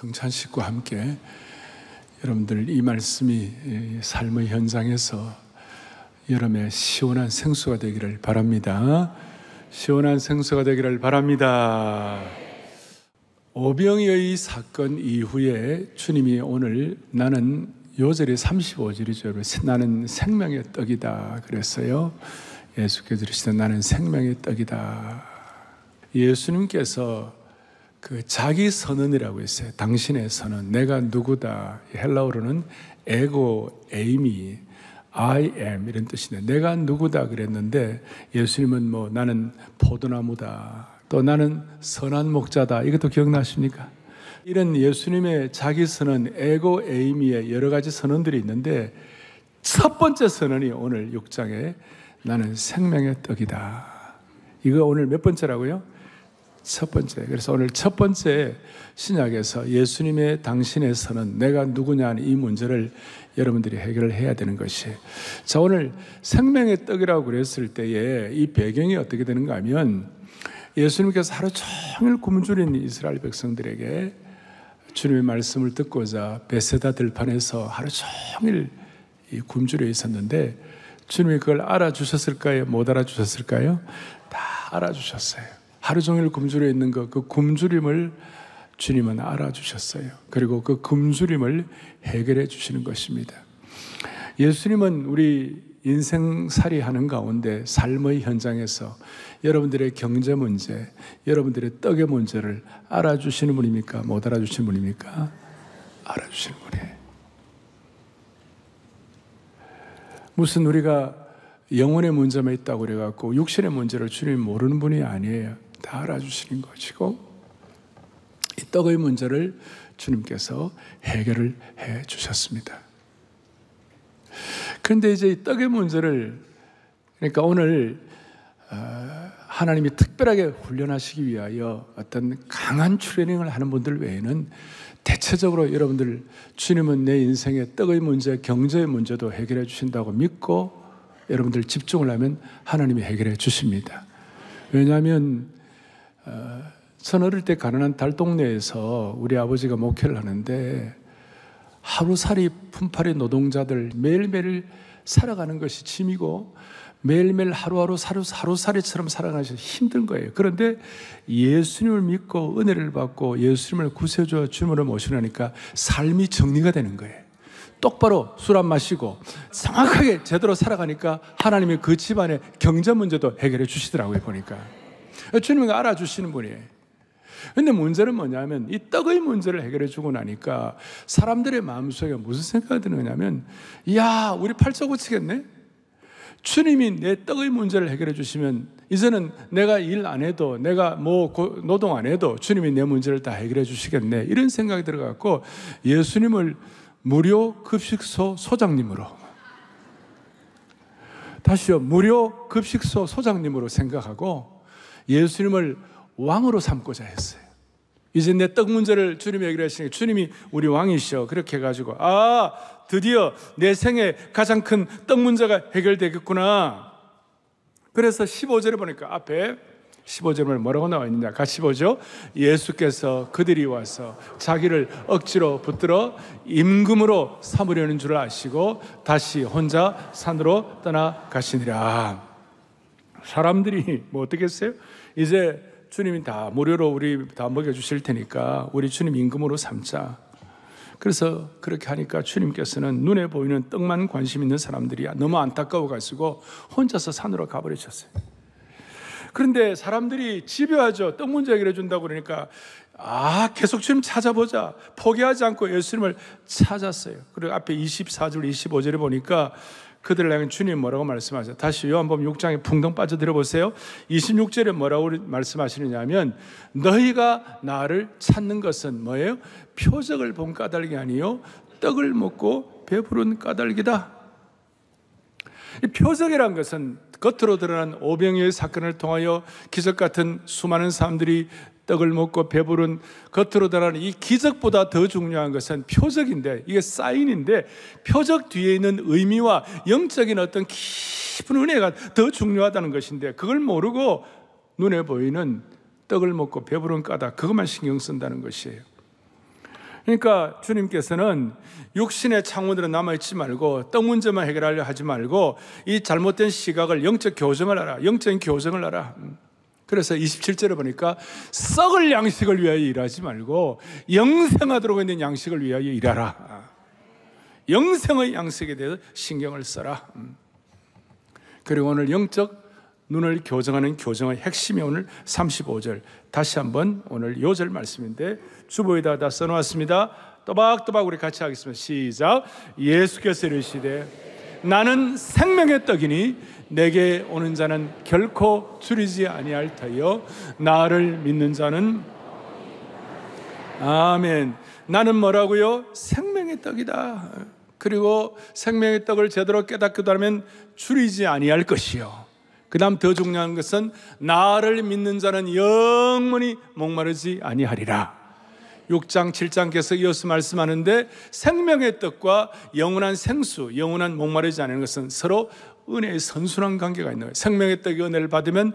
성찬식과 함께 여러분들 이 말씀이 삶의 현장에서 여름에 시원한 생수가 되기를 바랍니다. 시원한 생수가 되기를 바랍니다. 오병이의 사건 이후에 주님이 오늘 나는 요절이 35절이죠. 그 나는 생명의 떡이다. 그랬어요. 예수께서 이르시되 나는 생명의 떡이다. 예수님께서 그 자기 선언이라고 있어요. 당신의 선언. 내가 누구다. 헬라어로는 에고 에이미 I am 이런 뜻인데 내가 누구다 그랬는데 예수님은 뭐 나는 포도나무다. 또 나는 선한 목자다. 이것도 기억나십니까? 이런 예수님의 자기 선언, 에고 에이미의 여러 가지 선언들이 있는데 첫 번째 선언이 오늘 6장에 나는 생명의 떡이다. 이거 오늘 몇 번째라고요? 첫 번째. 그래서 오늘 첫 번째 신약에서 예수님의 당신에서는 내가 누구냐는 이 문제를 여러분들이 해결을 해야 되는 것이. 자, 오늘 생명의 떡이라고 그랬을 때에 이 배경이 어떻게 되는가 하면 예수님께서 하루 종일 굶주린 이스라엘 백성들에게 주님의 말씀을 듣고자 베세다 들판에서 하루 종일 굶주려 있었는데 주님이 그걸 알아주셨을까요? 못 알아주셨을까요? 다 알아주셨어요. 하루 종일 굶주려 있는 것, 그, 그 굶주림을 주님은 알아주셨어요. 그리고 그 굶주림을 해결해 주시는 것입니다. 예수님은 우리 인생살이 하는 가운데 삶의 현장에서 여러분들의 경제 문제, 여러분들의 떡의 문제를 알아주시는 분입니까? 못 알아주시는 분입니까? 알아주시는 분이에요. 무슨 우리가 영혼의 문제만 있다고 그래갖고 육신의 문제를 주님 모르는 분이 아니에요. 다 알아주시는 것이고 이 떡의 문제를 주님께서 해결을 해 주셨습니다. 그런데 이제 이 떡의 문제를 그러니까 오늘 어, 하나님이 특별하게 훈련하시기 위하여 어떤 강한 트레닝을 하는 분들 외에는 대체적으로 여러분들 주님은 내 인생의 떡의 문제, 경제의 문제도 해결해 주신다고 믿고 여러분들 집중을 하면 하나님이 해결해 주십니다. 왜냐하면 선 어릴 때 가난한 달 동네에서 우리 아버지가 목회를 하는데 하루살이 품팔이 노동자들 매일매일 살아가는 것이 짐이고 매일매일 하루하루 사루, 하루살이처럼 살아가셔서 힘든 거예요. 그런데 예수님을 믿고 은혜를 받고 예수님을 구세주와 주님으 모시니까 삶이 정리가 되는 거예요. 똑바로 술 안 마시고 정확하게 제대로 살아가니까 하나님이 그 집안의 경제 문제도 해결해 주시더라고요, 보니까. 주님이 알아주시는 분이에요. 근데 문제는 뭐냐면 이 떡의 문제를 해결해 주고 나니까 사람들의 마음속에 무슨 생각이 드느냐면 야 우리 팔자 고치겠네? 주님이 내 떡의 문제를 해결해 주시면 이제는 내가 일 안 해도 내가 뭐 노동 안 해도 주님이 내 문제를 다 해결해 주시겠네 이런 생각이 들어갖고 예수님을 무료 급식소 소장님으로 다시요 무료 급식소 소장님으로 생각하고 예수님을 왕으로 삼고자 했어요. 이제 내 떡 문제를 주님이 해결하시니 주님이 우리 왕이시여 그렇게 해가지고 아 드디어 내 생애 가장 큰 떡 문제가 해결되겠구나 그래서 15절에 보니까 앞에 15절을 뭐라고 나와 있느냐 같이 보죠 예수께서 그들이 와서 자기를 억지로 붙들어 임금으로 삼으려는 줄 아시고 다시 혼자 산으로 떠나가시니라 사람들이 뭐 어떻겠어요? 이제 주님이 다 무료로 우리 다 먹여 주실 테니까 우리 주님 임금으로 삼자. 그래서 그렇게 하니까 주님께서는 눈에 보이는 떡만 관심 있는 사람들이 너무 안타까워 가지고 혼자서 산으로 가버리셨어요. 그런데 사람들이 집요하죠. 떡 문제 해결해 준다고 그러니까 아, 계속 주님 찾아보자. 포기하지 않고 예수님을 찾았어요. 그리고 앞에 24절, 25절에 보니까 그들을 향해 주님 뭐라고 말씀하세요? 다시 요한복음 6장에 풍덩 빠져들어 보세요. 26절에 뭐라고 말씀하시느냐면 너희가 나를 찾는 것은 뭐예요? 표적을 본 까닭이 아니요 떡을 먹고 배부른 까닭이다. 이 표적이란 것은 겉으로 드러난 오병이의 사건을 통하여 기적 같은 수많은 사람들이 떡을 먹고 배부른 겉으로 드러나는 이 기적보다 더 중요한 것은 표적인데 이게 사인인데 표적 뒤에 있는 의미와 영적인 어떤 깊은 은혜가 더 중요하다는 것인데 그걸 모르고 눈에 보이는 떡을 먹고 배부른 까닭 그것만 신경 쓴다는 것이에요. 그러니까 주님께서는 육신의 창문으로 남아있지 말고 떡 문제만 해결하려 하지 말고 이 잘못된 시각을 영적 교정을 하라. 영적인 교정을 하라. 그래서 27절에 보니까 썩을 양식을 위하여 일하지 말고 영생하도록 있는 양식을 위하여 일하라. 영생의 양식에 대해서 신경을 써라. 음. 그리고 오늘 영적 눈을 교정하는 교정의 핵심이 오늘 35절. 다시 한번 오늘 요절 말씀인데 주보에다 다 써놓았습니다. 또박또박 우리 같이 하겠습니다. 시작. 예수께서 이르시되 나는 생명의 떡이니 내게 오는 자는 결코 줄이지 아니할 터여 나를 믿는 자는 아멘. 나는 뭐라고요? 생명의 떡이다. 그리고 생명의 떡을 제대로 깨닫고 나면 줄이지 아니할 것이요. 그다음 더 중요한 것은 나를 믿는 자는 영원히 목마르지 아니하리라. 6장, 7장께서 이어서 말씀하는데 생명의 떡과 영원한 생수, 영원한 목마르지 않은 것은 서로 은혜의 선순환 관계가 있는 거예요. 생명의 떡이 은혜를 받으면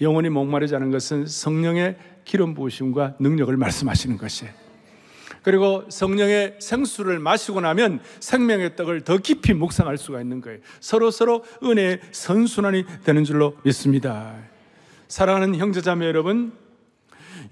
영혼이 목마르지 않은 것은 성령의 기름 부으심과 능력을 말씀하시는 것이에요. 그리고 성령의 생수를 마시고 나면 생명의 떡을 더 깊이 묵상할 수가 있는 거예요. 서로 서로 은혜의 선순환이 되는 줄로 믿습니다. 사랑하는 형제자매 여러분,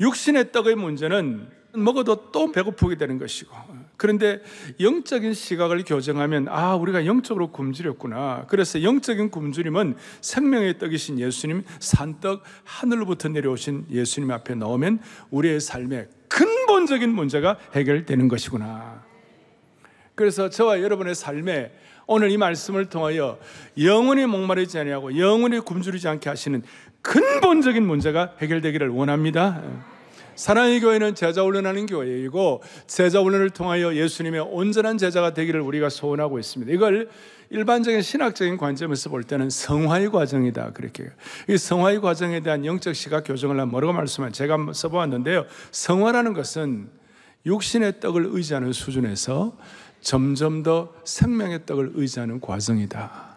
육신의 떡의 문제는 먹어도 또 배고프게 되는 것이고 그런데 영적인 시각을 교정하면 아 우리가 영적으로 굶주렸구나. 그래서 영적인 굶주림은 생명의 떡이신 예수님 산떡 하늘로부터 내려오신 예수님 앞에 넣으면 우리의 삶의 근본적인 문제가 해결되는 것이구나. 그래서 저와 여러분의 삶에 오늘 이 말씀을 통하여 영원히 목마르지 아니하고 영원히 굶주리지 않게 하시는 근본적인 문제가 해결되기를 원합니다. 사랑의 교회는 제자 훈련하는 교회이고 제자 훈련을 통하여 예수님의 온전한 제자가 되기를 우리가 소원하고 있습니다. 이걸 일반적인 신학적인 관점에서 볼 때는 성화의 과정이다 그렇게 이 성화의 과정에 대한 영적 시각 교정을 한 뭐라고 말씀한 제가 한번 써보았는데요. 성화라는 것은 육신의 떡을 의지하는 수준에서 점점 더 생명의 떡을 의지하는 과정이다.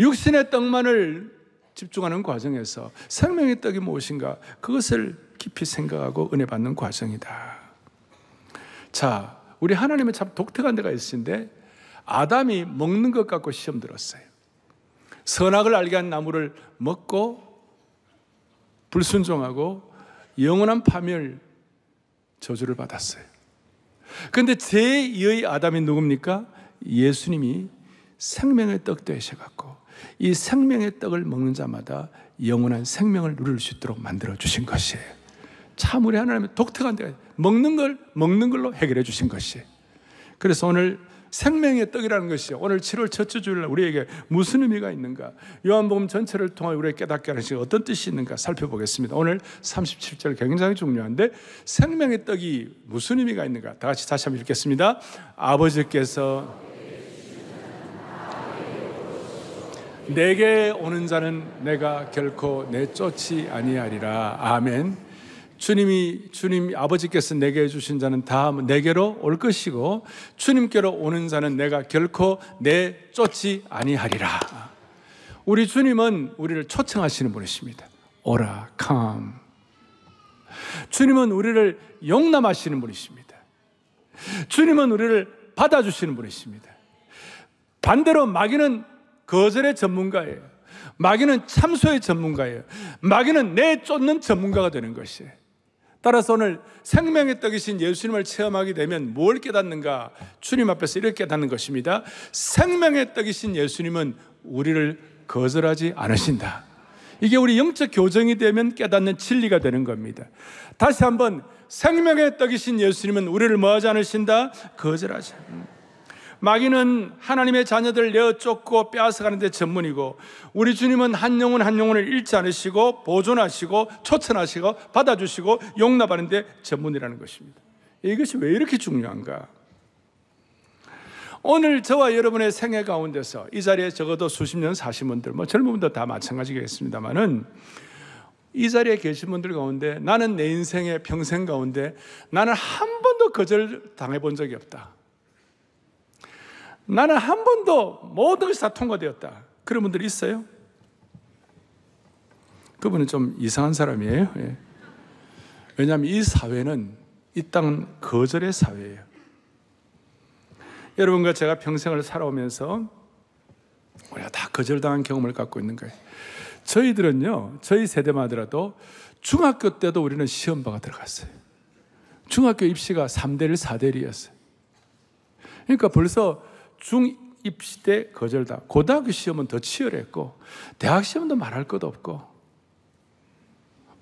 육신의 떡만을 집중하는 과정에서 생명의 떡이 무엇인가 그것을 깊이 생각하고 은혜 받는 과정이다. 자, 우리 하나님은 참 독특한 데가 있으신데 아담이 먹는 것 갖고 시험 들었어요. 선악을 알게 한 나무를 먹고 불순종하고 영원한 파멸 저주를 받았어요. 그데 제2의 아담이 누굽니까? 예수님이 생명의 떡 되셔 갖고 이 생명의 떡을 먹는 자마다 영원한 생명을 누릴 수 있도록 만들어 주신 것이에요. 참 우리 하나님의 독특한 데가 먹는 걸 먹는 걸로 해결해 주신 것이. 그래서 오늘 생명의 떡이라는 것이 오늘 7월 첫째 주일 우리에게 무슨 의미가 있는가? 요한복음 전체를 통해 우리에게 깨닫게 하는 것이 어떤 뜻이 있는가 살펴보겠습니다. 오늘 37절 굉장히 중요한데 생명의 떡이 무슨 의미가 있는가? 다 같이 다시 한번 읽겠습니다. 아버지께서 내게 오는 자는 내가 결코 내쫓지 아니하리라. 아멘. 주님이 주님 아버지께서 내게 주신 자는 다 내게로 올 것이고 주님께로 오는 자는 내가 결코 내 쫓지 아니하리라. 우리 주님은 우리를 초청하시는 분이십니다. 오라, come. 주님은 우리를 용납하시는 분이십니다. 주님은 우리를 받아주시는 분이십니다. 반대로 마귀는 거절의 전문가예요. 마귀는 참소의 전문가예요. 마귀는 내 쫓는 전문가가 되는 것이에요. 따라서 오늘 생명의 떡이신 예수님을 체험하게 되면 뭘 깨닫는가? 주님 앞에서 이렇게 깨닫는 것입니다. 생명의 떡이신 예수님은 우리를 거절하지 않으신다. 이게 우리 영적 교정이 되면 깨닫는 진리가 되는 겁니다. 다시 한번 생명의 떡이신 예수님은 우리를 뭐하지 않으신다? 거절하지 않는다. 마귀는 하나님의 자녀들을 내어 쫓고 빼앗아가는데 전문이고 우리 주님은 한 영혼 한 영혼을 잃지 않으시고 보존하시고 초천하시고 받아주시고 용납하는데 전문이라는 것입니다. 이것이 왜 이렇게 중요한가? 오늘 저와 여러분의 생애 가운데서 이 자리에 적어도 수십 년 사신 분들, 뭐 젊은 분들 다 마찬가지겠습니다만은 이 자리에 계신 분들 가운데 나는 내 인생의 평생 가운데 나는 한 번도 거절 당해본 적이 없다. 나는 한 번도 모든 것이 다 통과되었다. 그런 분들 있어요? 그분은 좀 이상한 사람이에요. 예. 왜냐하면 이 사회는 이 땅은 거절의 사회예요. 여러분과 제가 평생을 살아오면서 우리가 다 거절당한 경험을 갖고 있는 거예요. 저희들은요, 저희 세대만 하더라도 중학교 때도 우리는 시험바가 들어갔어요. 중학교 입시가 3대1, 4대1이었어요. 그러니까 벌써 중입시 대 거절다. 고등학교 시험은 더 치열했고 대학 시험도 말할 것도 없고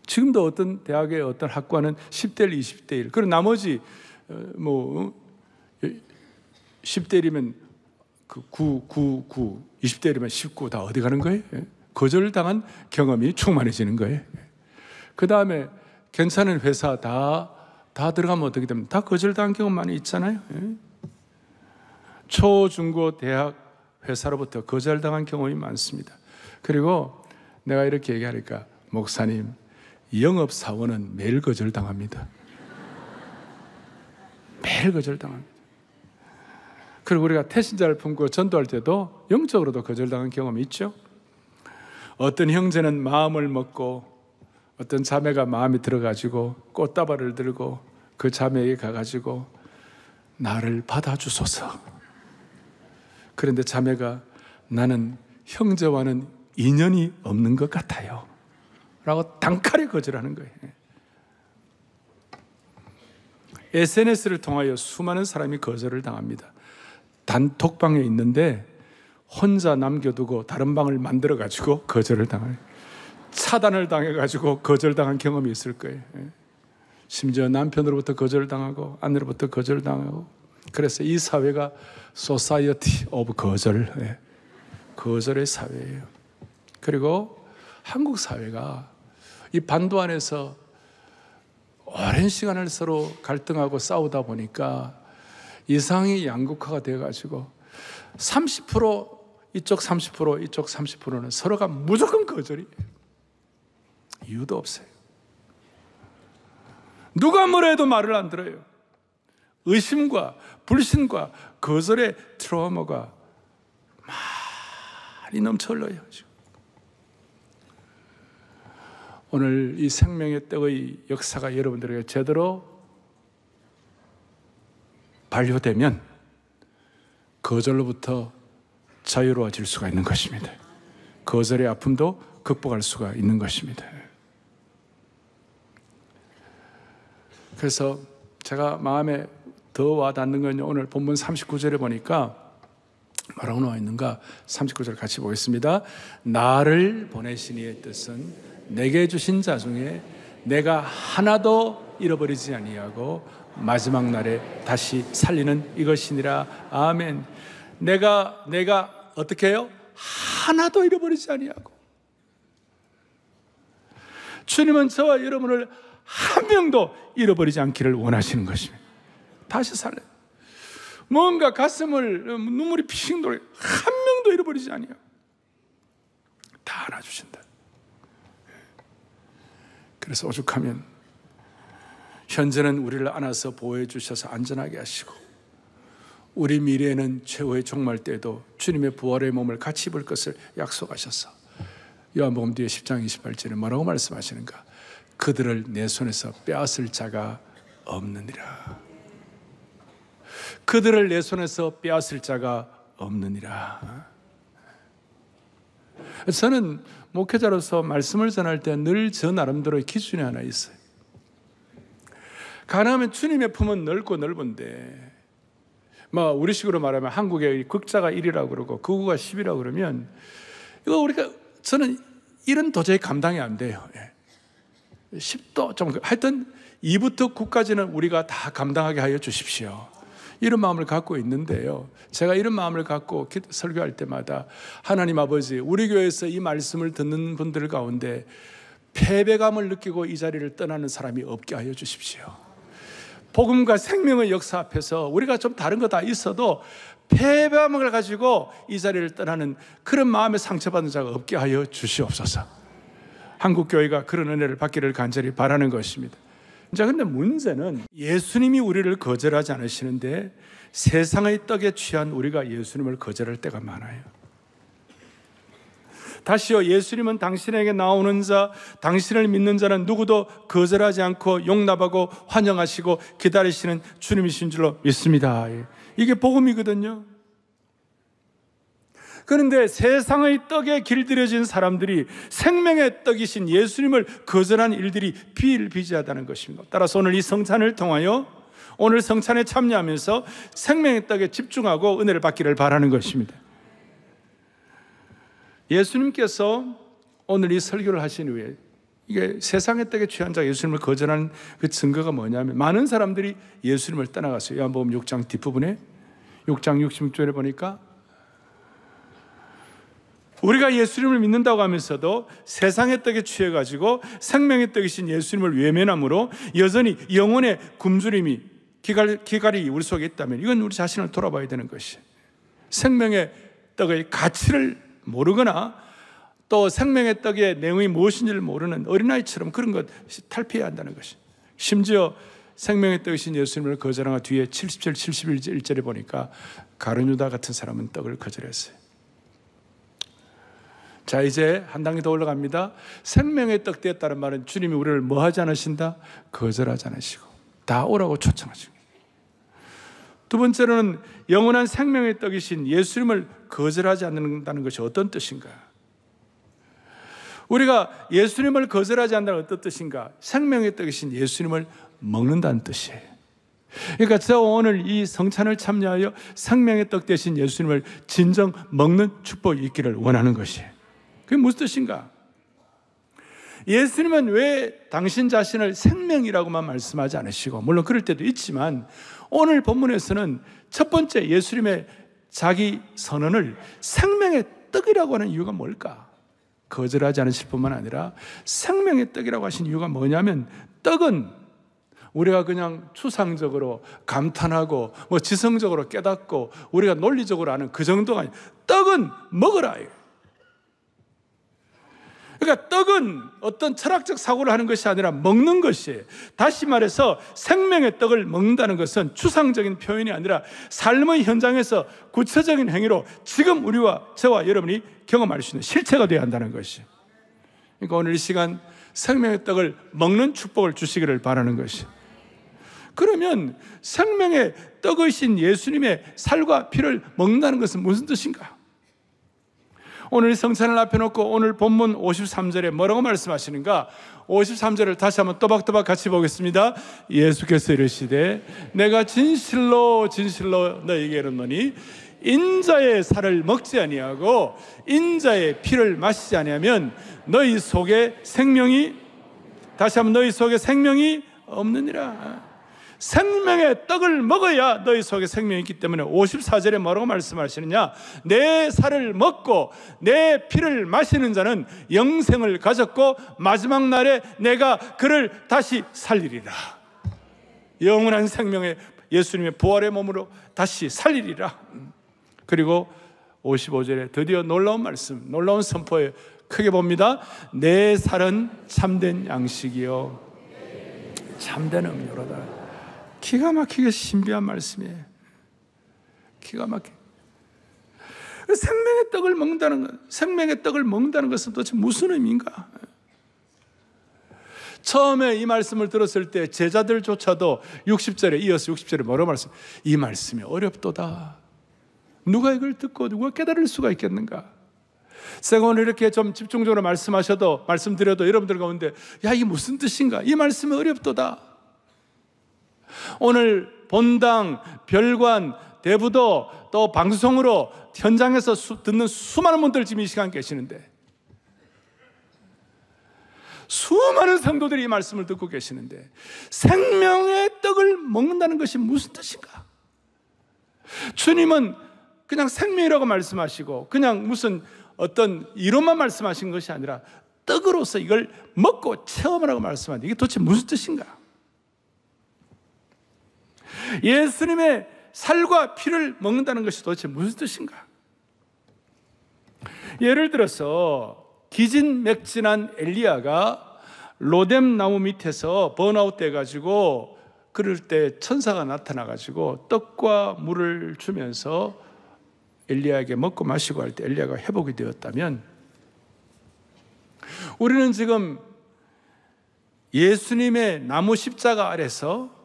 지금도 어떤 대학의 어떤 학과는 10대 1, 20대 1. 그리고 나머지 어, 뭐 10대 어? 1이면 그 9, 9, 9, 20대 1이면 19, 다 어디 가는 거예요? 예? 거절당한 경험이 충만해지는 거예요. 예? 그 다음에 괜찮은 회사 다, 다 들어가면 어떻게 됩니까? 다 거절당한 경험 많이 있잖아요. 예? 초, 중고, 대학 회사로부터 거절당한 경험이 많습니다. 그리고 내가 이렇게 얘기하니까 목사님 영업 사원은 매일 거절당합니다. 매일 거절당합니다. 그리고 우리가 태신자를 품고 전도할 때도 영적으로도 거절당한 경험이 있죠. 어떤 형제는 마음을 먹고 어떤 자매가 마음이 들어가지고 꽃다발을 들고 그 자매에게 가가지고 나를 받아주소서. 그런데 자매가 나는 형제와는 인연이 없는 것 같아요. 라고 단칼에 거절하는 거예요. SNS를 통하여 수많은 사람이 거절을 당합니다. 단톡방에 있는데 혼자 남겨두고 다른 방을 만들어 가지고 거절을 당해 차단을 당해 가지고 거절당한 경험이 있을 거예요. 심지어 남편으로부터 거절당하고 아내로부터 거절당하고 그래서 이 사회가 소사이어티 오브 거절, 예, 거절의 사회예요. 그리고 한국 사회가 이 반도 안에서 오랜 시간을 서로 갈등하고 싸우다 보니까 이상이 양극화가 돼가지고 30% 이쪽 30% 이쪽 30%는 서로가 무조건 거절이 이유도 없어요. 누가 뭐라 해도 말을 안 들어요. 의심과 불신과 거절의 트라우마가 많이 넘쳐흘러요. 오늘 이 생명의 떡의 역사가 여러분들에게 제대로 발효되면 거절로부터 자유로워질 수가 있는 것입니다. 거절의 아픔도 극복할 수가 있는 것입니다. 그래서 제가 마음에 더 와닿는 건 오늘 본문 39절에 보니까 뭐라고 나와 있는가? 39절 같이 보겠습니다. 나를 보내신 이의 뜻은 내게 주신 자 중에 내가 하나도 잃어버리지 아니하고 마지막 날에 다시 살리는 이것이니라. 아멘. 내가 내가 어떻게 해요? 하나도 잃어버리지 아니하고 주님은 저와 여러분을 한 명도 잃어버리지 않기를 원하시는 것입니다. 다시 살래. 뭔가 가슴을 눈물이 피싱 돌게 한 명도 잃어버리지 아니요. 다 알아주신다. 그래서 오죽하면 현재는 우리를 안아서 보호해 주셔서 안전하게 하시고 우리 미래에는 최후의 종말 때도 주님의 부활의 몸을 같이 입을 것을 약속하셨어. 요한복음 뒤에 10장 28절에 뭐라고 말씀하시는가? 그들을 내 손에서 빼앗을 자가 없느니라. 그들을 내 손에서 빼앗을 자가 없느니라. 저는 목회자로서 말씀을 전할 때 늘 저 나름대로의 기준이 하나 있어요. 가능면 주님의 품은 넓고 넓은데, 뭐, 우리식으로 말하면 한국의 극자가 1이라고 그러고, 극우가 10이라고 그러면, 이거 우리가, 저는 1은 도저히 감당이 안 돼요. 10도 예. 좀, 그 하여튼 2부터 9까지는 우리가 다 감당하게 하여 주십시오. 이런 마음을 갖고 있는데요. 제가 이런 마음을 갖고 설교할 때마다 하나님 아버지, 우리 교회에서 이 말씀을 듣는 분들 가운데 패배감을 느끼고 이 자리를 떠나는 사람이 없게 하여 주십시오. 복음과 생명의 역사 앞에서 우리가 좀 다른 거 다 있어도 패배감을 가지고 이 자리를 떠나는 그런 마음에 상처받는 자가 없게 하여 주시옵소서. 한국교회가 그런 은혜를 받기를 간절히 바라는 것입니다. 자, 근데 문제는 예수님이 우리를 거절하지 않으시는데 세상의 떡에 취한 우리가 예수님을 거절할 때가 많아요. 다시요, 예수님은 당신에게 나오는 자, 당신을 믿는 자는 누구도 거절하지 않고 용납하고 환영하시고 기다리시는 주님이신 줄로 믿습니다. 이게 복음이거든요. 그런데 세상의 떡에 길들여진 사람들이 생명의 떡이신 예수님을 거절한 일들이 비일비재하다는 것입니다. 따라서 오늘 이 성찬을 통하여 오늘 성찬에 참여하면서 생명의 떡에 집중하고 은혜를 받기를 바라는 것입니다. 예수님께서 오늘 이 설교를 하신 후에 이게 세상의 떡에 취한 자 예수님을 거절하그 증거가 뭐냐면 많은 사람들이 예수님을 떠나갔어요. 요한복음 6장 뒷부분에 6장 66절에 보니까 우리가 예수님을 믿는다고 하면서도 세상의 떡에 취해가지고 생명의 떡이신 예수님을 외면함으로 여전히 영혼의 굶주림이 기갈, 기갈이 우리 속에 있다면 이건 우리 자신을 돌아봐야 되는 것이 생명의 떡의 가치를 모르거나 또 생명의 떡의 내용이 무엇인지를 모르는 어린아이처럼 그런 것 탈피해야 한다는 것이 심지어 생명의 떡이신 예수님을 거절한 뒤에 70절, 71절에 보니까 가룟유다 같은 사람은 떡을 거절했어요. 자, 이제 한 단계 더 올라갑니다. 생명의 떡 되었다는 말은 주님이 우리를 뭐 하지 않으신다? 거절하지 않으시고. 다 오라고 초청하신 거두 번째로는 영원한 생명의 떡이신 예수님을 거절하지 않는다는 것이 어떤 뜻인가? 우리가 예수님을 거절하지 않는다는 어떤 뜻인가? 생명의 떡이신 예수님을 먹는다는 뜻이에요. 그러니까 제가 오늘 이 성찬을 참여하여 생명의 떡 대신 예수님을 진정 먹는 축복이 있기를 원하는 것이에요. 그게 무슨 뜻인가? 예수님은 왜 당신 자신을 생명이라고만 말씀하지 않으시고, 물론 그럴 때도 있지만, 오늘 본문에서는 첫 번째 예수님의 자기 선언을 생명의 떡이라고 하는 이유가 뭘까? 거절하지 않으실 뿐만 아니라 생명의 떡이라고 하신 이유가 뭐냐면, 떡은 우리가 그냥 추상적으로 감탄하고 뭐 지성적으로 깨닫고 우리가 논리적으로 아는 그 정도가 아니라 떡은 먹으라. 그러니까 떡은 어떤 철학적 사고를 하는 것이 아니라 먹는 것이에요. 다시 말해서 생명의 떡을 먹는다는 것은 추상적인 표현이 아니라 삶의 현장에서 구체적인 행위로 지금 우리와 저와 여러분이 경험할 수 있는 실체가 되어야 한다는 것이. 그러니까 오늘 이 시간 생명의 떡을 먹는 축복을 주시기를 바라는 것이. 그러면 생명의 떡이신 예수님의 살과 피를 먹는다는 것은 무슨 뜻인가? 오늘 성찬을 앞에 놓고 오늘 본문 53절에 뭐라고 말씀하시는가? 53절을 다시 한번 또박또박 같이 보겠습니다. 예수께서 이르시되 내가 진실로 진실로 너에게 이르노니 인자의 살을 먹지 아니하고 인자의 피를 마시지 아니하면 너희 속에 생명이 다시 한번 너희 속에 생명이 없느니라. 생명의 떡을 먹어야 너희 속에 생명이 있기 때문에 54절에 뭐라고 말씀하시느냐? 내 살을 먹고 내 피를 마시는 자는 영생을 가졌고 마지막 날에 내가 그를 다시 살리리라. 영원한 생명의 예수님의 부활의 몸으로 다시 살리리라. 그리고 55절에 드디어 놀라운 말씀, 놀라운 선포에 크게 봅니다. 내 살은 참된 양식이요. 참된 음료로다. 기가 막히게 신비한 말씀이에요. 기가 막히 생명의 떡을 먹는다는 것, 생명의 떡을 먹는다는 것은 도대체 무슨 의미인가? 처음에 이 말씀을 들었을 때 제자들조차도 60절에 이어서 60절에 뭐라 말씀? 이 말씀이 어렵도다. 누가 이걸 듣고 누가 깨달을 수가 있겠는가? 제가 오늘 이렇게 좀 집중적으로 말씀하셔도 말씀드려도 여러분들 가운데 야 이게 무슨 뜻인가? 이 말씀이 어렵도다. 오늘 본당, 별관, 대부도 또 방송으로 현장에서 수, 듣는 수많은 분들 지금 이 시간 계시는데 수많은 성도들이 이 말씀을 듣고 계시는데 생명의 떡을 먹는다는 것이 무슨 뜻인가? 주님은 그냥 생명이라고 말씀하시고 그냥 무슨 어떤 이론만 말씀하신 것이 아니라 떡으로서 이걸 먹고 체험하라고 말씀하는데 이게 도대체 무슨 뜻인가? 예수님의 살과 피를 먹는다는 것이 도대체 무슨 뜻인가? 예를 들어서 기진맥진한 엘리야가 로뎀 나무 밑에서 번아웃 돼 가지고 그럴 때 천사가 나타나 가지고 떡과 물을 주면서 엘리야에게 먹고 마시고 할 때 엘리야가 회복이 되었다면 우리는 지금 예수님의 나무 십자가 아래서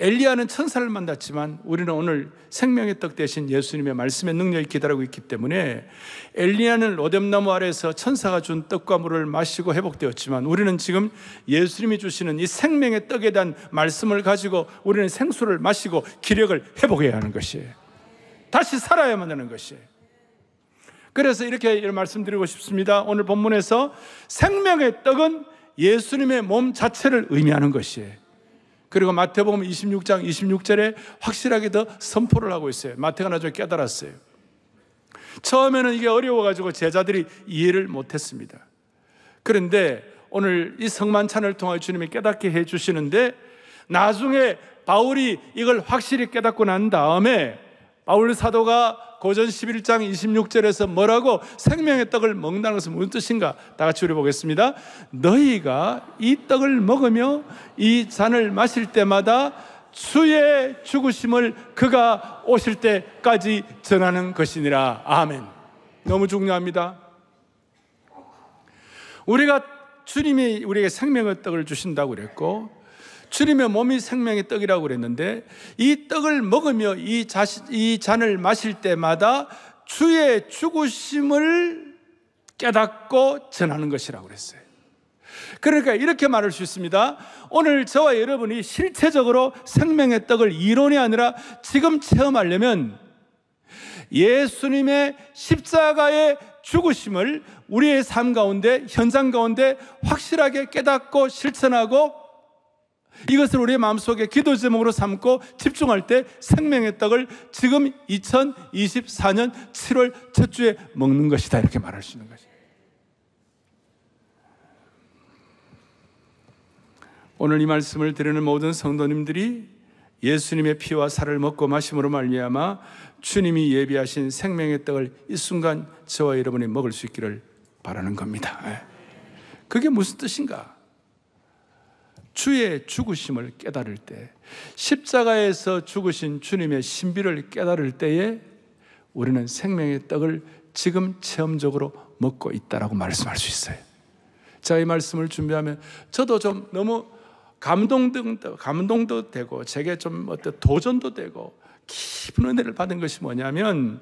엘리야는 천사를 만났지만 우리는 오늘 생명의 떡 대신 예수님의 말씀의 능력이 기다리고 있기 때문에 엘리야는 로뎀나무 아래에서 천사가 준 떡과 물을 마시고 회복되었지만 우리는 지금 예수님이 주시는 이 생명의 떡에 대한 말씀을 가지고 우리는 생수를 마시고 기력을 회복해야 하는 것이에요. 다시 살아야만 하는 것이에요. 그래서 이렇게 말씀드리고 싶습니다. 오늘 본문에서 생명의 떡은 예수님의 몸 자체를 의미하는 것이에요. 그리고 마태복음 26장 26절에 확실하게 더 선포를 하고 있어요. 마태가 나중에 깨달았어요. 처음에는 이게 어려워가지고 제자들이 이해를 못했습니다. 그런데 오늘 이 성만찬을 통하여 주님이 깨닫게 해주시는데 나중에 바울이 이걸 확실히 깨닫고 난 다음에 바울 사도가 고전 11장 26절에서 뭐라고 생명의 떡을 먹는다는 것은 무슨 뜻인가? 다 같이 우리 보겠습니다. 너희가 이 떡을 먹으며 이 잔을 마실 때마다 주의 죽으심을 그가 오실 때까지 전하는 것이니라. 아멘. 너무 중요합니다. 우리가 주님이 우리에게 생명의 떡을 주신다고 그랬고 주님의 몸이 생명의 떡이라고 그랬는데 이 떡을 먹으며 이, 자시, 이 잔을 마실 때마다 주의 죽으심을 깨닫고 전하는 것이라고 그랬어요. 그러니까 이렇게 말할 수 있습니다. 오늘 저와 여러분이 실체적으로 생명의 떡을 이론이 아니라 지금 체험하려면 예수님의 십자가의 죽으심을 우리의 삶 가운데, 현장 가운데 확실하게 깨닫고 실천하고 이것을 우리의 마음속에 기도 제목으로 삼고 집중할 때 생명의 떡을 지금 2024년 7월 첫 주에 먹는 것이다. 이렇게 말할 수 있는 거지. 오늘 이 말씀을 드리는 모든 성도님들이 예수님의 피와 살을 먹고 마심으로 말미암아 주님이 예비하신 생명의 떡을 이 순간 저와 여러분이 먹을 수 있기를 바라는 겁니다. 예. 그게 무슨 뜻인가? 주의 죽으심을 깨달을 때, 십자가에서 죽으신 주님의 신비를 깨달을 때에 우리는 생명의 떡을 지금 체험적으로 먹고 있다라고 말씀할 수 있어요. 제가 이 말씀을 준비하면 저도 좀 너무 감동도, 감동도 되고 제게 좀 어떤 도전도 되고 깊은 은혜를 받은 것이 뭐냐면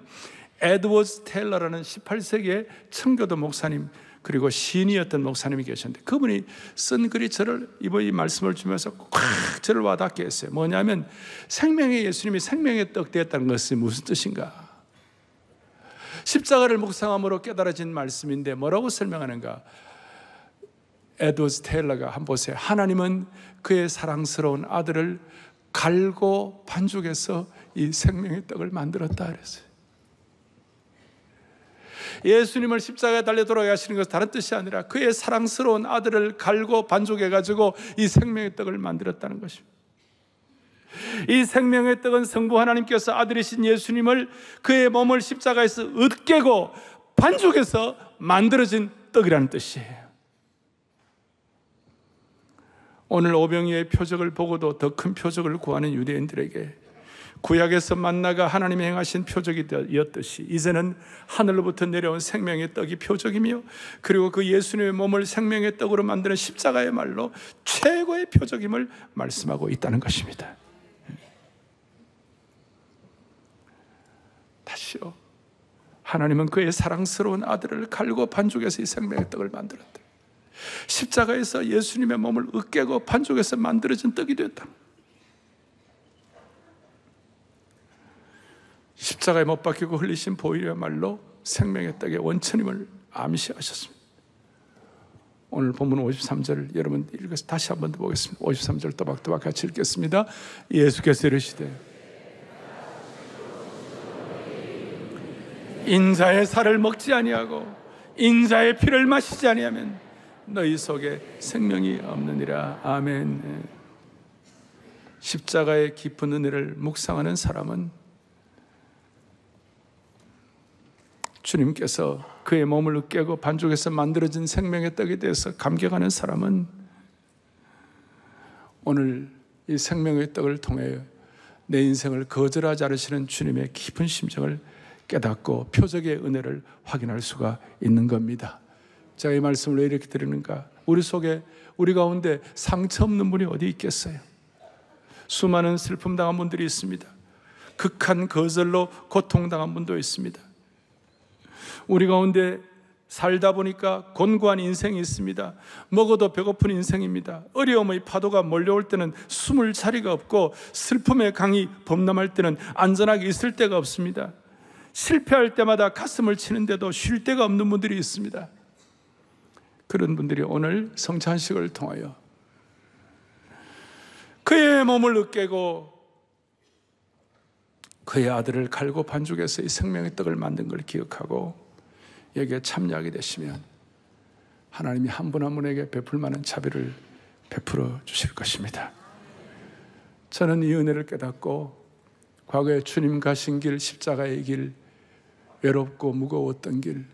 에드워드 스텔러라는 18세기의 청교도 목사님 그리고 신이었던 목사님이 계셨는데 그분이 쓴 글이 저를 이번 이 말씀을 주면서 콱 저를 와닿게 했어요. 뭐냐면 생명의 예수님이 생명의 떡 되었다는 것이 무슨 뜻인가? 십자가를 묵상함으로 깨달아진 말씀인데 뭐라고 설명하는가? 에드워드 테일러가 한 보세요. 하나님은 그의 사랑스러운 아들을 갈고 반죽해서 이 생명의 떡을 만들었다 그랬어요. 예수님을 십자가에 달려 돌아가시는 것은 다른 뜻이 아니라 그의 사랑스러운 아들을 갈고 반죽해가지고 이 생명의 떡을 만들었다는 것입니다. 이 생명의 떡은 성부 하나님께서 아들이신 예수님을 그의 몸을 십자가에서 으깨고 반죽해서 만들어진 떡이라는 뜻이에요. 오늘 오병이의 표적을 보고도 더 큰 표적을 구하는 유대인들에게 구약에서 만나가 하나님이 행하신 표적이었듯이 이제는 하늘로부터 내려온 생명의 떡이 표적이며 그리고 그 예수님의 몸을 생명의 떡으로 만드는 십자가의 말로 최고의 표적임을 말씀하고 있다는 것입니다. 다시요. 하나님은 그의 사랑스러운 아들을 갈고 반죽해서 이 생명의 떡을 만들었다. 십자가에서 예수님의 몸을 으깨고 반죽해서 만들어진 떡이 되었다. 십자가에 못 박히고 흘리신 보혈이야말로 생명의 떡의 원천임을 암시하셨습니다. 오늘 본문 53절 여러분 읽어서 다시 한 번 더 보겠습니다. 53절 또박또박 같이 읽겠습니다. 예수께서 이르시되 인자의 살을 먹지 아니하고 인자의 피를 마시지 아니하면 너희 속에 생명이 없느니라. 아멘. 십자가의 깊은 은혜를 묵상하는 사람은 주님께서 그의 몸을 으 깨고 반죽에서 만들어진 생명의 떡에 대해서 감격하는 사람은 오늘 이 생명의 떡을 통해 내 인생을 거절하지 않으시는 주님의 깊은 심정을 깨닫고 표적의 은혜를 확인할 수가 있는 겁니다. 제가 이 말씀을 왜 이렇게 드리는가? 우리 속에 우리 가운데 상처 없는 분이 어디 있겠어요? 수많은 슬픔 당한 분들이 있습니다. 극한 거절로 고통당한 분도 있습니다. 우리 가운데 살다 보니까 곤고한 인생이 있습니다. 먹어도 배고픈 인생입니다. 어려움의 파도가 몰려올 때는 숨을 자리가 없고 슬픔의 강이 범람할 때는 안전하게 있을 데가 없습니다. 실패할 때마다 가슴을 치는데도 쉴 데가 없는 분들이 있습니다. 그런 분들이 오늘 성찬식을 통하여 그의 몸을 으깨고 그의 아들을 갈고 반죽해서 이 생명의 떡을 만든 걸 기억하고 여기에 참여하게 되시면 하나님이 한 분 한 분에게 베풀 만한 자비를 베풀어 주실 것입니다. 저는 이 은혜를 깨닫고 과거에 주님 가신 길, 십자가의 길, 외롭고 무거웠던 길,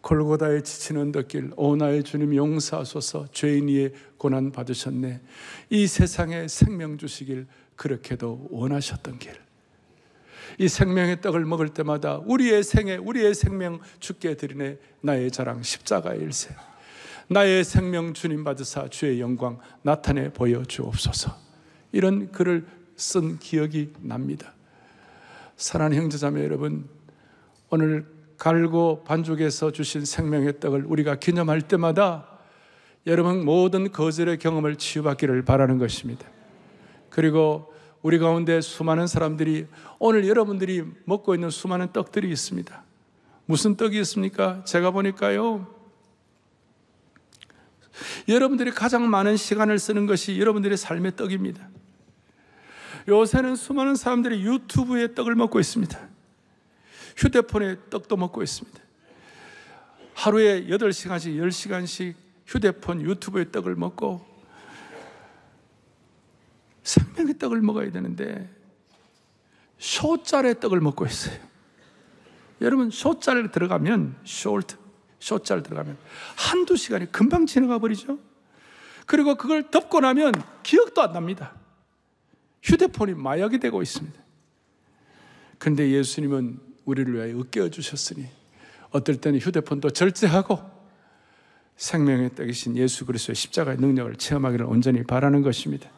골고다에 지치는 덕길, 오 나의 주님 용서하소서 죄인이의 고난 받으셨네. 이 세상에 생명 주시길 그렇게도 원하셨던 길. 이 생명의 떡을 먹을 때마다 우리의 생애, 우리의 생명 죽게 드리네 나의 자랑 십자가 일세. 나의 생명 주님 받으사 주의 영광 나타내 보여 주옵소서. 이런 글을 쓴 기억이 납니다. 사랑하는 형제자매 여러분, 오늘 갈고 반죽에서 주신 생명의 떡을 우리가 기념할 때마다 여러분 모든 거절의 경험을 치유받기를 바라는 것입니다. 그리고 우리 가운데 수많은 사람들이 오늘 여러분들이 먹고 있는 수많은 떡들이 있습니다. 무슨 떡이 있습니까? 제가 보니까요. 여러분들이 가장 많은 시간을 쓰는 것이 여러분들의 삶의 떡입니다. 요새는 수많은 사람들이 유튜브에 떡을 먹고 있습니다. 휴대폰에 떡도 먹고 있습니다. 하루에 8시간씩, 10시간씩 휴대폰, 유튜브에 떡을 먹고 생명의 떡을 먹어야 되는데 쇼짤의 떡을 먹고 있어요. 여러분 쇼짤 들어가면 쇼트 쇼짤 들어가면 한두 시간이 금방 지나가 버리죠. 그리고 그걸 덮고 나면 기억도 안 납니다. 휴대폰이 마약이 되고 있습니다. 근데 예수님은 우리를 위하 으깨어 주셨으니 어떨 때는 휴대폰도 절제하고 생명의 떡이신 예수 그리스도의 십자가의 능력을 체험하기를 온전히 바라는 것입니다.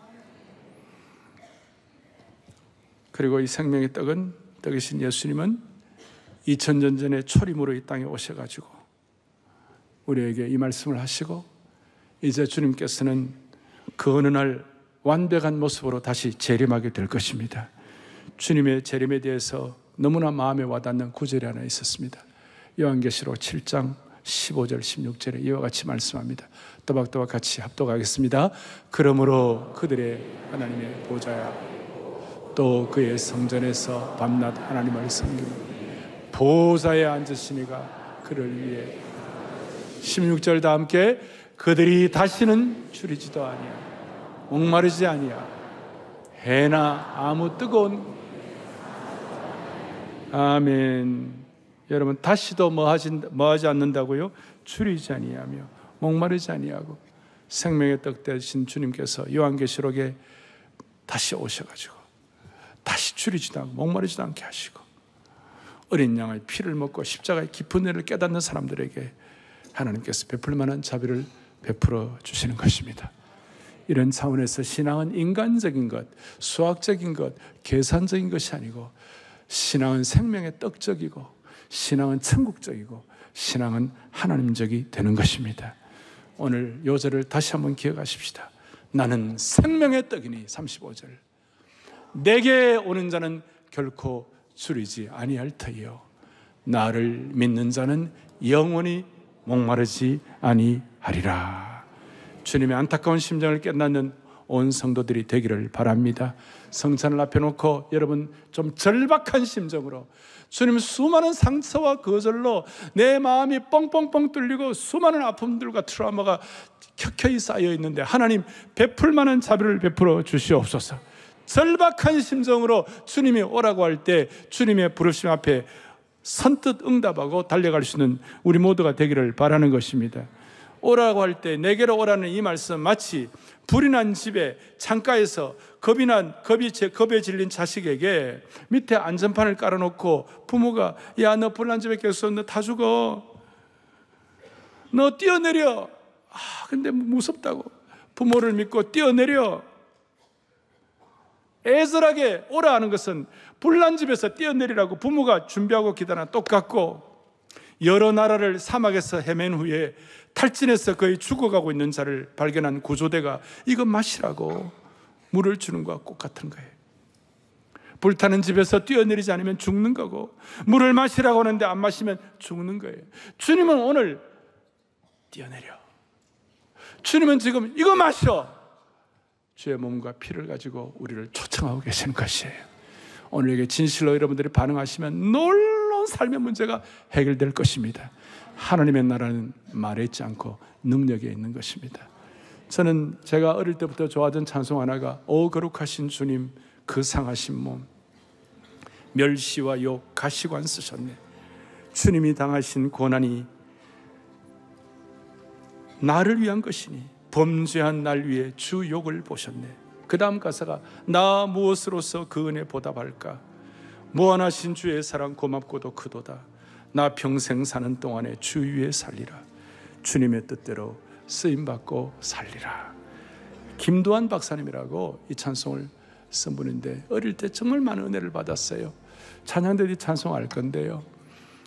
그리고 이 생명의 떡은 떡이신 예수님은 2000년 전에 초림으로 이 땅에 오셔가지고 우리에게 이 말씀을 하시고 이제 주님께서는 그 어느 날 완벽한 모습으로 다시 재림하게 될 것입니다. 주님의 재림에 대해서 너무나 마음에 와닿는 구절이 하나 있었습니다. 요한계시록 7장 15절 16절에 이와 같이 말씀합니다. 또박또박 같이 합독하겠습니다. 그러므로 그들의 하나님의 보좌야 또 그의 성전에서 밤낮 하나님을 섬기며 보호자에 앉으시니가 그를 위해 16절 다 함께 그들이 다시는 줄이지도 아니야 목마르지 아니야 해나 아무 뜨거운 아멘 여러분 다시도 뭐 하진 뭐 하지 않는다고요 줄이지 아니하며 목마르지 아니하고 생명의 떡 되신 주님께서 요한계시록에 다시 오셔가지고 다시 줄이지도 않고 목마르지도 않게 하시고 어린 양의 피를 먹고 십자가의 깊은 은혜를 깨닫는 사람들에게 하나님께서 베풀 만한 자비를 베풀어 주시는 것입니다. 이런 차원에서 신앙은 인간적인 것, 수학적인 것, 계산적인 것이 아니고 신앙은 생명의 떡적이고 신앙은 천국적이고 신앙은 하나님적이 되는 것입니다. 오늘 요절을 다시 한번 기억하십시다. 나는 생명의 떡이니 35절. 내게 오는 자는 결코 줄이지 아니할 터이요 나를 믿는 자는 영원히 목마르지 아니하리라 주님의 안타까운 심정을 깨닫는 온 성도들이 되기를 바랍니다 성찬을 앞에 놓고 여러분 좀 절박한 심정으로 주님 수많은 상처와 거절로 내 마음이 뻥뻥뻥 뚫리고 수많은 아픔들과 트라우마가 켜켜이 쌓여 있는데 하나님 베풀 만한 자비를 베풀어 주시옵소서 절박한 심정으로 주님이 오라고 할 때 주님의 부르심 앞에 선뜻 응답하고 달려갈 수 있는 우리 모두가 되기를 바라는 것입니다. 오라고 할 때 내게로 오라는 이 말씀 마치 불이 난 집에 창가에서 겁이 난 겁이 제 겁에 질린 자식에게 밑에 안전판을 깔아놓고 부모가 야 너 불난 집에 계속 너다 죽어 너 뛰어내려 아 근데 무섭다고 부모를 믿고 뛰어내려 애절하게 오라 하는 것은 불난 집에서 뛰어내리라고 부모가 준비하고 기다나 똑같고 여러 나라를 사막에서 헤맨 후에 탈진해서 거의 죽어가고 있는 자를 발견한 구조대가 이것 마시라고 물을 주는 것과 똑같은 거예요. 불타는 집에서 뛰어내리지 않으면 죽는 거고 물을 마시라고 하는데 안 마시면 죽는 거예요. 주님은 오늘 뛰어내려. 주님은 지금 이거 마셔. 주의 몸과 피를 가지고 우리를 초청하고 계신 것이에요. 오늘에게 진실로 여러분들이 반응하시면 놀라운 삶의 문제가 해결될 것입니다. 하나님의 나라는 말에 있지 않고 능력에 있는 것입니다. 저는 제가 어릴 때부터 좋아하던 찬송 하나가 오 거룩하신 주님 그 상하신 몸 멸시와 욕 가시관 쓰셨네 주님이 당하신 고난이 나를 위한 것이니 범죄한 날위해주 욕을 보셨네. 그 다음 가사가 나 무엇으로서 그 은혜 보답할까? 무한하신 주의 사랑 고맙고도 크도다. 나 평생 사는 동안에 주 위에 살리라. 주님의 뜻대로 쓰임 받고 살리라. 김도환 박사님이라고 이 찬송을 쓴 분인데 어릴 때 정말 많은 은혜를 받았어요. 찬양들이 찬송 알 건데요.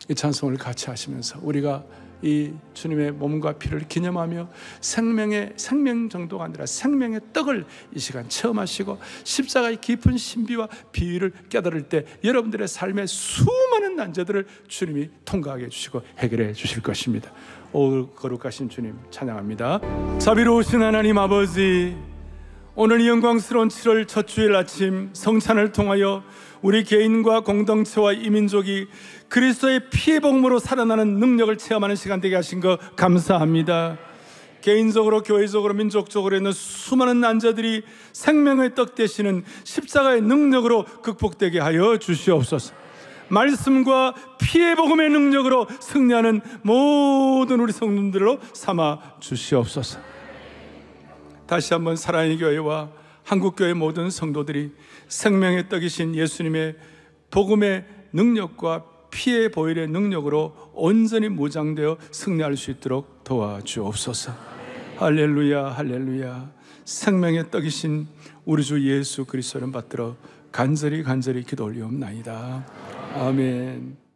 이 찬송을 같이 하시면서 우리가 이 주님의 몸과 피를 기념하며 생명의 생명 정도가 아니라 생명의 떡을 이 시간 체험하시고 십자가의 깊은 신비와 비위를 깨달을 때 여러분들의 삶의 수많은 난제들을 주님이 통과하게 해주시고 해결해 주실 것입니다. 오 거룩하신 주님 찬양합니다. 자비로우신 하나님 아버지 오늘 이 영광스러운 7월 첫 주일 아침 성찬을 통하여 우리 개인과 공동체와 이민족이 그리스도의 피의복무로 살아나는 능력을 체험하는 시간 되게 하신 거 감사합니다. 개인적으로 교회적으로 민족적으로 있는 수많은 난자들이 생명의 떡 되시는 십자가의 능력으로 극복되게 하여 주시옵소서. 말씀과 피해 복음의 능력으로 승리하는 모든 우리 성님들로 삼아 주시옵소서. 다시 한번 사랑의 교회와 한국교회 모든 성도들이 생명의 떡이신 예수님의 복음의 능력과 피의 보일의 능력으로 온전히 무장되어 승리할 수 있도록 도와주옵소서. 할렐루야, 할렐루야. 생명의 떡이신 우리 주 예수 그리스도를 받들어 간절히 간절히 기도 올리옵나이다. 아멘.